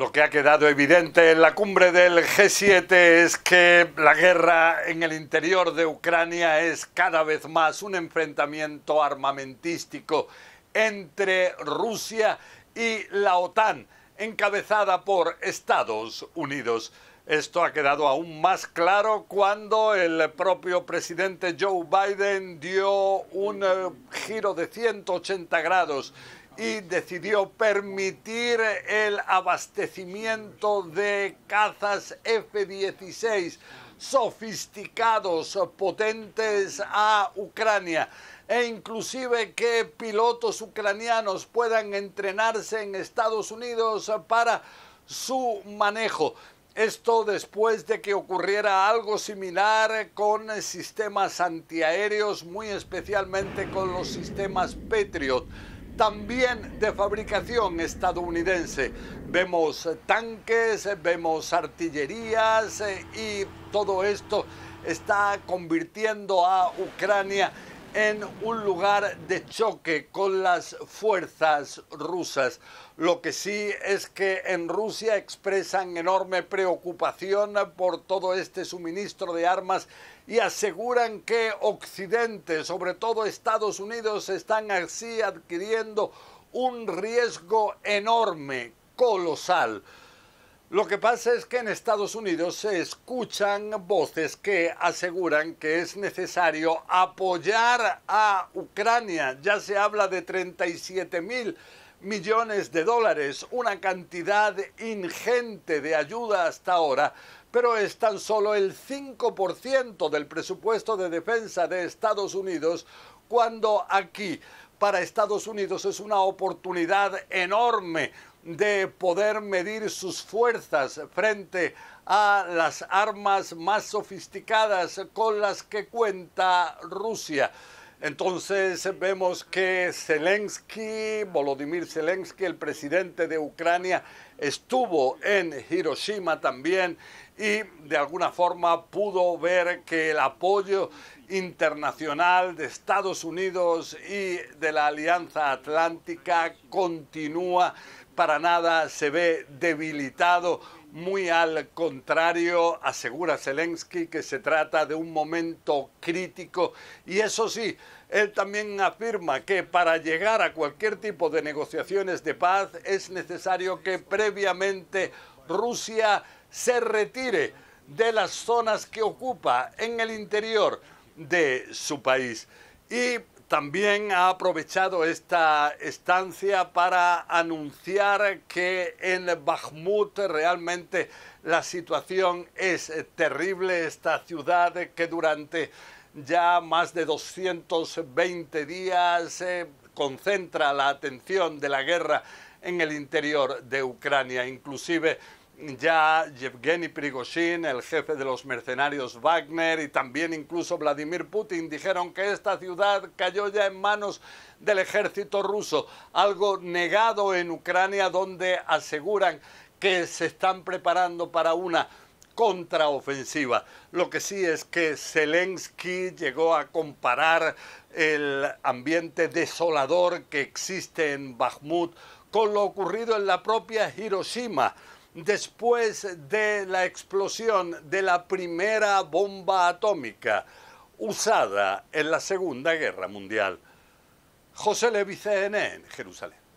Lo que ha quedado evidente en la cumbre del G7 es que la guerra en el interior de Ucrania es cada vez más un enfrentamiento armamentístico entre Rusia y la OTAN, encabezada por Estados Unidos. Esto ha quedado aún más claro cuando el propio presidente Joe Biden dio un eh, giro de 180 grados y decidió permitir el abastecimiento de cazas F-16 sofisticados, potentes a Ucrania e inclusive que pilotos ucranianos puedan entrenarse en Estados Unidos para su manejo. Esto después de que ocurriera algo similar con sistemas antiaéreos, muy especialmente con los sistemas Patriot, también de fabricación estadounidense. Vemos tanques, vemos artillerías eh, y todo esto está convirtiendo a Ucrania en un lugar de choque con las fuerzas rusas. Lo que sí es que en Rusia expresan enorme preocupación por todo este suministro de armas y aseguran que Occidente, sobre todo Estados Unidos, están así adquiriendo un riesgo enorme, colosal. Lo que pasa es que en Estados Unidos se escuchan voces que aseguran que es necesario apoyar a Ucrania. Ya se habla de 37 mil millones de dólares, una cantidad ingente de ayuda hasta ahora, pero es tan solo el 5% del presupuesto de defensa de Estados Unidos cuando aquí para Estados Unidos es una oportunidad enorme de poder medir sus fuerzas frente a las armas más sofisticadas con las que cuenta Rusia. Entonces vemos que Zelensky, Volodymyr Zelensky, el presidente de Ucrania, estuvo en Hiroshima también y de alguna forma pudo ver que el apoyo internacional de Estados Unidos y de la Alianza Atlántica continúa, para nada se ve debilitado muy al contrario, asegura Zelensky que se trata de un momento crítico y eso sí, él también afirma que para llegar a cualquier tipo de negociaciones de paz es necesario que previamente Rusia se retire de las zonas que ocupa en el interior de su país. Y también ha aprovechado esta estancia para anunciar que en Bakhmut realmente la situación es terrible. Esta ciudad que durante ya más de 220 días eh, concentra la atención de la guerra en el interior de Ucrania. Inclusive ya Yevgeny Prigozhin, el jefe de los mercenarios Wagner y también incluso Vladimir Putin dijeron que esta ciudad cayó ya en manos del ejército ruso, algo negado en Ucrania donde aseguran que se están preparando para una contraofensiva. Lo que sí es que Zelensky llegó a comparar el ambiente desolador que existe en Bakhmut con lo ocurrido en la propia Hiroshima después de la explosión de la primera bomba atómica usada en la Segunda Guerra Mundial. José en Jerusalén.